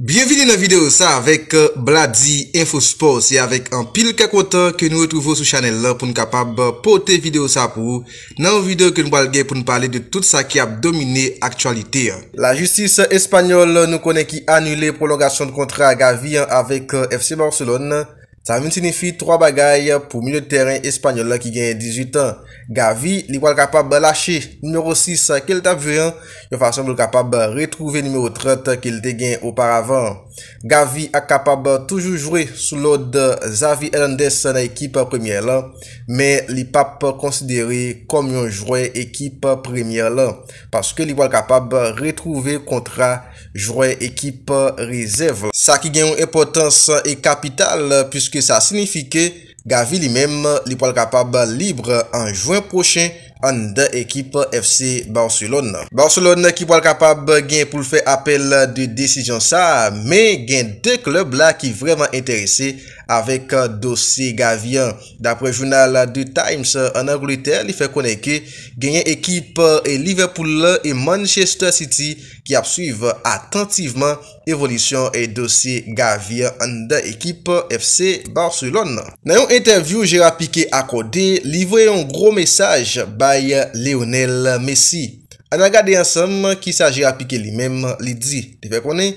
Bienveni nan videou sa avek euh, Bladzi InfoSport si avek an pil kakotan ke nou etouvo sou chanel la pou nou kapab pote videou sa pou nan videou ke nou balge pou nou pale de tout sa ki ap domine aktualite La justice espanyol nou kone ki anule prologasyon kontre agavi avek euh, FC Barcelon Sa moun sinifi 3 bagay pou miyo teren espanyol la ki gen 18 an. Gavi li wale kapab lache numero 6 ke li tapve an yo fasyon li wale kapab retrouve numero 30 ke li te gen oparavan. Gavi a kapab toujou jwre sou lode Xavier Anderson ekip premye lan. Me li pap konsidere komyon jwre ekip premye lan. Paske li wale kapab retrouve kontra jwre ekip rezerv. Sa ki gen ou epotans e kapital puisque Ski sa sinifike gavi li menm li pou al kapab libre an jwen pochen an de ekip FC Barcelon. Barcelon ki pou al kapab gen pou l fè apel de desijon sa, men gen de klub la ki vreman enterese avèk dosi Gavi. Dapre jounal 2 Times, an Angleterre li fè konenke genye ekip e Liverpool e Manchester City ki ap suive atentiveman evolisyon e dosi Gavi an de ekip FC Barcelon. Nan yon interview, jè rapike akode, li vwe yon gro mesaj ba Léonel Messi An agade yansam ki saje apike li mem li di Tepe konen?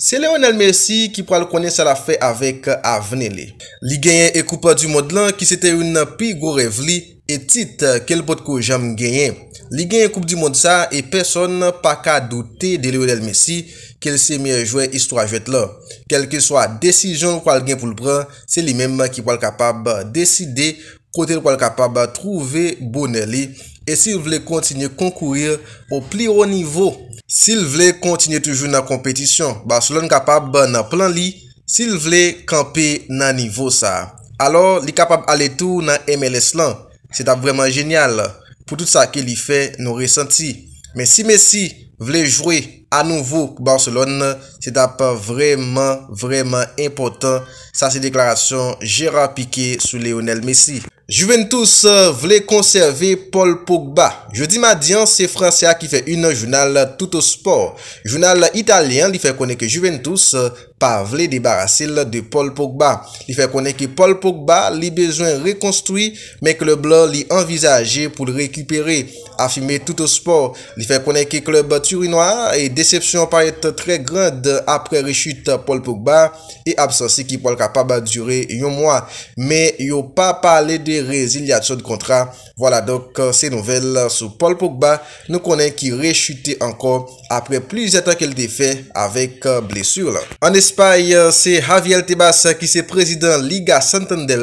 Se Léonel Messi ki pral konen sa la fe avèk avene li Li genyen e koupa di mod lan ki sete un pi go revli E tit kel pot ko jam genyen Li genyen e koupa di mod sa e person pa ka dote de Léonel Messi Kel se mè jwen istorajet la Kel ke so a desijon kwa al gen pou l pran Se li mem ki pral kapab deside O tel kwa l kapab a trouve bonel li. E si l vle kontinye konkourir o pli ou nivou. Si l vle kontinye toujou nan kompetisyon. Barcelon kapab nan plan li. Si l vle kampe nan nivou sa. Alors li kapab ale tou nan MLS lan. Se tap vreman jenyal. Pou tout sa ke li fe nou resanti. Men si Messi vle jwé anouvo Barcelon. Se tap vreman vreman impotant. Sa se deklarasyon jera pike sou Lionel Messi. Juventus euh, vle konserve Paul Pogba. Je di ma diyan se Fransia ki fe yon jounal tout o spor. Jounal italian li fe konen ke Juventus euh, pa vle debarase de Paul Pogba. Li fe konen ke Paul Pogba li bezwen rekonstrui men ke le blor li envizaje pou l rekupere afime tout o spor. Li fe konen ke klub Turinoa e decepcion par ete tre grand apre rechute Paul Pogba e absense ki Paul ka pa badure yon mwa. Men yo pa pale de Rezil Yadson kontra Voilà donc euh, Se nouvel euh, Sou Paul Pogba Nou konen ki rechute Encore Apre plize tan Kel defen Avek blesur En espaye euh, Se Javier Tebas Ki se prezident Liga Santander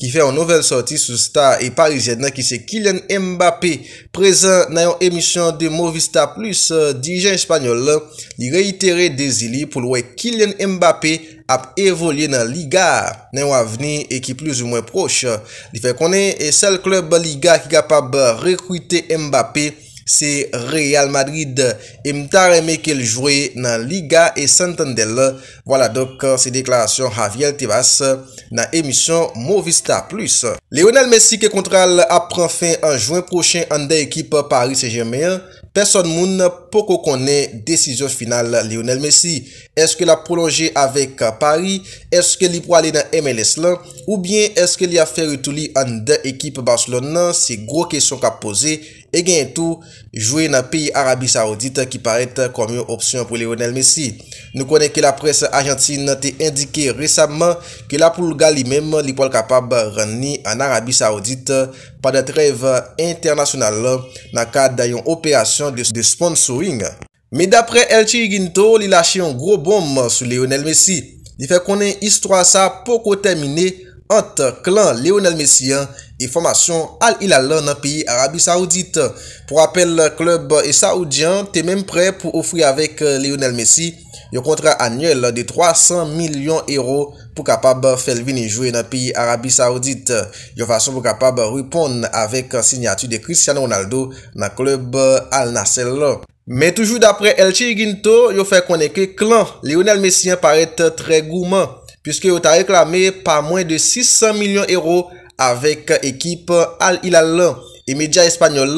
Ki fe en nouvel sorti Sou star E Parisienne Ki se Kylian Mbappé Prezant Nayon emisyon De Movistar Plus Dirijen espanyol Ni reitere De Zili Poulwe Kylian Mbappé ap evolye nan Liga nan waveni e ki plus ou mwen proche. Di fe konen, e sel klub Liga ki kap ap rekwite Mbappé se Real Madrid e mtar eme ke ljouye nan Liga e Santander. Voila dok se deklarasyon Javier Tebas nan emisyon Movistar Plus. Lionel Messi ke kontral ap pran fin an Juin proche an de ekip Paris Saint-Germain. Ferson moun pou konen desizyon final Lionel Messi. Eske la prolonje avek Paris, eske li pou ale nan MLS lan, ou bien eske li afe retou li an de ekip Barcelona, se gro kesyon ka posey. e gen tou jwe nan peyi Arabi Saoudite ki parete komyo opsyon pou Lionel Messi. Nou konen ke la pres Argentine te indike resabman ke la pou lga li menm li pou al kapab renni an Arabi Saoudite pa de treve internasyonal nan ka dayon operasyon de sponsoring. Me dapre El Chiriginto li lache yon gro bom sou Lionel Messi. Li fe konen istwa sa pou ko temine ant klan Lionel Messi an e formasyon al ilal la nan piye Arabi Saoudite. Po rapel, klub e Saoudian te menm pre pou ofri avèk euh, Lionel Messi yo kontre anye l de 300 milyon euro pou kapab felvin e jwè nan piye Arabi Saoudite. Yo vasyon pou kapab ripon avèk euh, sinyatu de Cristiano Ronaldo nan klub euh, al nasel la. Me toujou dapre El Chiriginto, yo fè konneke klan. Lionel Messi parète tre gouman, pyske yo ta reklamè pa mwen de 600 milyon euro avek ekip al ilal e media espanyol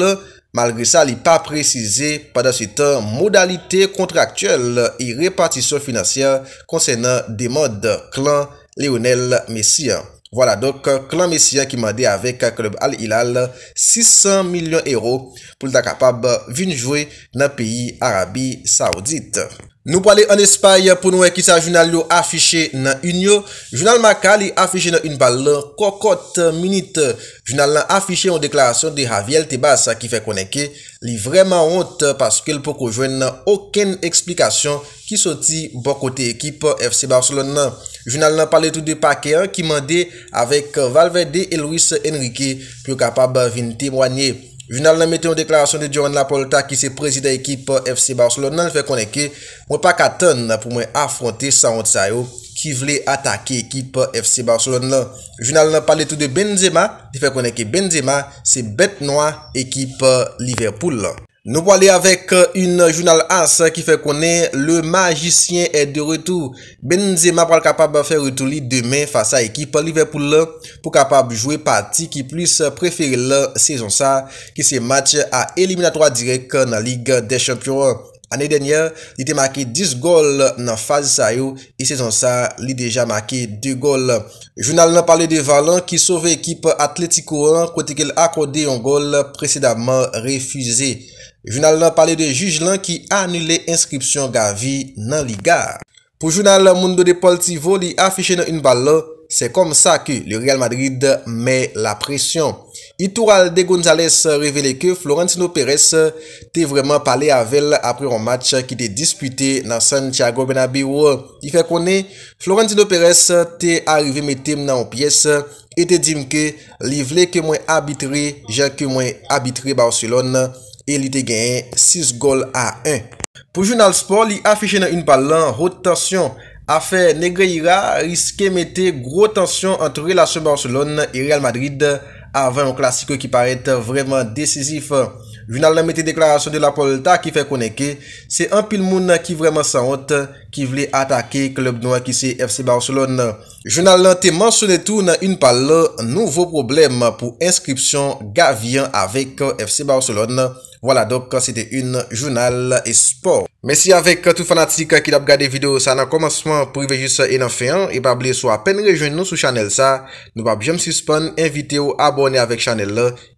malgre sa li pa prezize padan setan modalite kontraktuel e repartisyon finansyen konsenen deman de klan Leonel Messi. Vwala dok, klan euh, Messia ki mande avek klub euh, Al-Hilal 600 milyon euro pou lta kapab vinjwe nan peyi Arabi Saoudite. Nou pali an espay pou nou ekisa jounal yo afishe nan Unyo. Jounal Maka li afishe nan Unbal la kokot munite. Jounal la afishe an deklarasyon de Javier Tebas ki fe koneke li vreman honte paske li pou koujwen nan oken eksplikasyon ki soti bokote ekip FC Barcelon nan. Jounal nan pale tout de Pakeyan ki mande avèk euh, Valverde, Elwis, Enrique, Pio Kapa, Bavine, euh, Témoigné. Jounal nan mette yon deklarasyon de John Napolta ki se prezide ekip euh, FC Barcelon nan fè konèke mwen Pakeaton pou mwen afronte San Odisayo ki vle atake ekip FC Barcelon nan. Jounal nan pale tout de Benzema, fè konèke Benzema se Betnoy ekip Liverpool nan. Nou pou ale avèk yon euh, jounal ans ki fè konen, le magicien e de retou. Benzema pral kapab fè retou li demen fasa ekipa Liverpool pou kapab jwe pati ki plis preferi la sezon sa ki se match a eliminatora direk nan lig de champion. Ane denye, li te make 10 gol nan fazi sayo e sezon sa li deja make 2 gol. Jounal nan pale de Valen ki sove ekipa Atletico 1 kote ke l akode yon gol presedamman refize. Jounal nan pale de juj lan ki anule inskripsyon Gavi nan ligar. Po jounal, Mundo de Pol Tivo li afiche nan un bal la, se kom sa ke le Real Madrid me la presyon. Itoural de Gonzalez revele ke Florentino Perez te vreman pale avel apre yon match ki te dispute nan Santiago Benabi ou. I fe konen, Florentino Perez te arrive metem nan ou piyes et te dim ke li vle ke mwen abitre, jen ke mwen abitre Barcelon nan E li te gen 6 gol a 1. Po Jounal Sport li afiche nan yon pal lan hot tansyon. Afè Negreira riske mette gros tansyon antre relasyon Barcelon e Real Madrid avan yon klasiko ki parete vremen desisif. Jounal nan mette deklarasyon de la Polta ki fè koneke. Se an pil moun ki vremen sa hot ki vle atake klok do akise FC Barcelon. Jounal nan te manson etou nan yon pal lan nouvo problem pou inskripsyon Gavien avèk FC Barcelon. Voilà donc, c'était une journal et sport. Merci à euh, tous les fanatiques euh, qui ont regardé la vidéo. C'est un recommencement privé juste euh, et non fayant. Et pas oublier, si vous n'avez pas rejoint nous sur la chaîne, nous pouvons bien suspendre, inviter ou abonner à la chaîne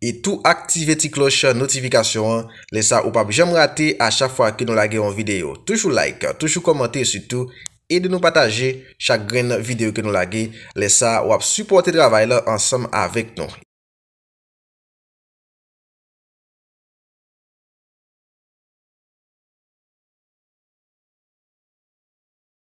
et tout activer la cloche de notification et ça, vous ne pouvez pas rater à chaque fois que nous lanter une vidéo. Toujours like, toujours commenter et surtout, et de nous partager chaque grande vidéo que nous lanter et ça, vous pouvez supporter le travail ensemble avec nous.